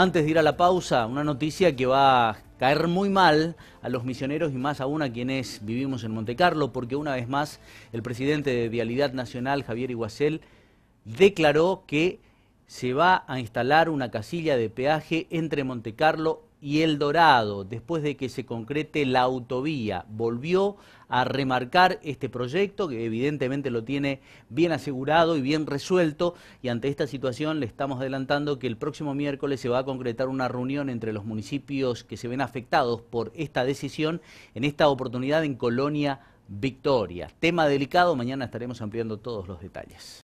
Antes de ir a la pausa, una noticia que va a caer muy mal a los misioneros y más aún a quienes vivimos en Monte Carlo, porque una vez más el presidente de Vialidad Nacional, Javier Iguacel, declaró que se va a instalar una casilla de peaje entre Montecarlo y El Dorado, después de que se concrete la autovía. Volvió a remarcar este proyecto, que evidentemente lo tiene bien asegurado y bien resuelto, y ante esta situación le estamos adelantando que el próximo miércoles se va a concretar una reunión entre los municipios que se ven afectados por esta decisión, en esta oportunidad en Colonia Victoria. Tema delicado, mañana estaremos ampliando todos los detalles.